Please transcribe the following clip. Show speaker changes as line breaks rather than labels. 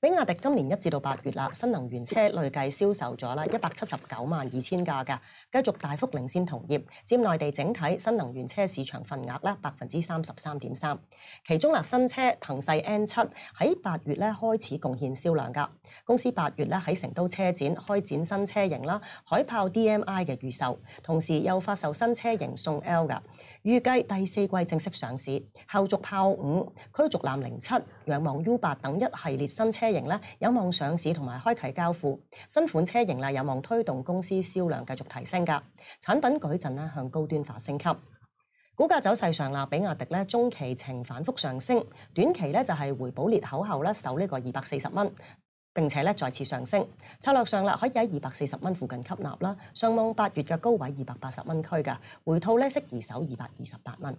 比亚迪今年一至到八月啦，新能源车累计销售咗啦一百七十九万二千架噶，继续大幅领先同业，占内地整体新能源车市场份额咧百分之三十三点三。其中啦，新车腾势 N 七喺八月咧开始贡献销量噶。公司八月咧喺成都车展开展新车型啦海豹 DMI 嘅预售，同时又发售新车型宋 L 噶，预计第四季正式上市。后续豹五、驱逐舰零七、仰望 U 八等一系列新车型咧有望上市同埋开启交付，新款车型啦有望推动公司销量继续提升噶。产品矩阵咧向高端化升级。股价走势上啦，比亚迪咧中期呈反复上升，短期咧就系回补裂口后咧守呢个二百四十蚊，并且咧再次上升。策略上啦，可以喺二百四十蚊附近吸纳啦，上望八月嘅高位二百八十蚊区噶，回吐咧适宜守二百二十八蚊。